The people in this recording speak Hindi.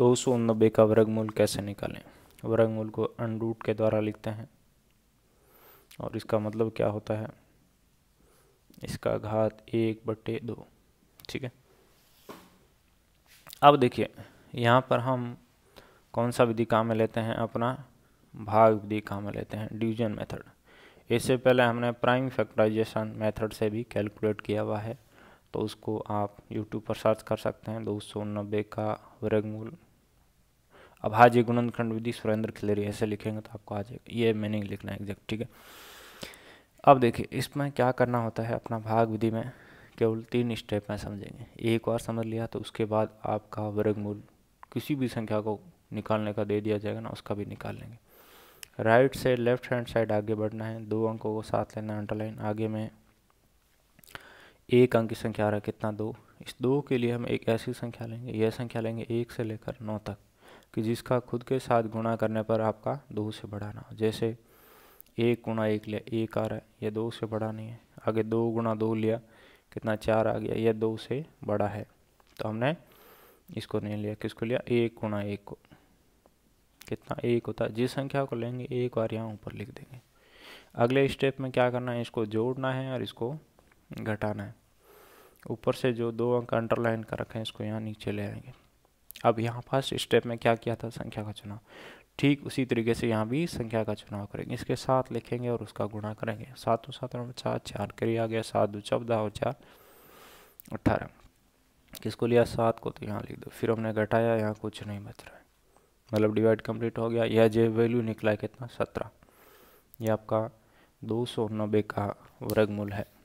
दो सौ नब्बे का वर्गमूल कैसे निकालें वर्गमूल को अनरूट के द्वारा लिखते हैं और इसका मतलब क्या होता है इसका घात एक बटे दो ठीक है अब देखिए यहाँ पर हम कौन सा विधि काम में लेते हैं अपना भाग विधि काम में लेते हैं डिवीजन मेथड इससे पहले हमने प्राइम फैक्टराइजेशन मेथड से भी कैलकुलेट किया हुआ है तो उसको आप यूट्यूब पर सर्च कर सकते हैं दो सौ नब्बे का वर्गमूल अब हाजी गुणन खंड विधि सुरेंद्र खिलेरी ऐसे लिखेंगे तो आपको आ जाएगा ये मीनिंग लिखना है एग्जैक्ट ठीक है अब देखिए इसमें क्या करना होता है अपना भाग विधि में केवल तीन स्टेप में समझेंगे एक बार समझ लिया तो उसके बाद आपका वर्गमूल किसी भी संख्या को निकालने का दे दिया जाएगा ना उसका भी निकाल लेंगे राइट से लेफ्ट हैंड साइड आगे बढ़ना है दो अंकों को साथ लेना अंडरलाइन आगे में एक अंक की संख्या आ रहा है कितना दो इस दो के लिए हम एक ऐसी संख्या लेंगे यह संख्या लेंगे एक से लेकर नौ तक कि जिसका खुद के साथ गुणा करने पर आपका दो से बड़ा ना हो जैसे एक गुणा एक लिया एक आ रहा है यह दो से बड़ा नहीं है आगे दो गुणा दो लिया कितना चार आ गया यह दो से बड़ा है तो हमने इसको नहीं लिया किसको लिया एक गुणा एक को कितना एक होता है जिस संख्या को लेंगे एक बार यहाँ ऊपर लिख देंगे अगले स्टेप में क्या करना है इसको जोड़ना है और इसको घटाना है ऊपर से जो दो अंक अंडरलाइन कर रखे हैं इसको यहाँ नीचे ले आएंगे अब यहाँ फर्स्ट स्टेप में क्या किया था संख्या का चुनाव ठीक उसी तरीके से यहाँ भी संख्या का चुनाव करेंगे इसके साथ लिखेंगे और उसका गुणा करेंगे सात दो सात चार चार कर आ गया सात दो चौदह और चार अट्ठारह किसको लिया सात को तो यहाँ लिख दो फिर हमने घटाया यहाँ कुछ नहीं बच रहा है मतलब डिवाइड कंप्लीट हो गया यह जे वैल्यू निकला कितना सत्रह यह आपका दो सौ नब्बे का वर्गमूल है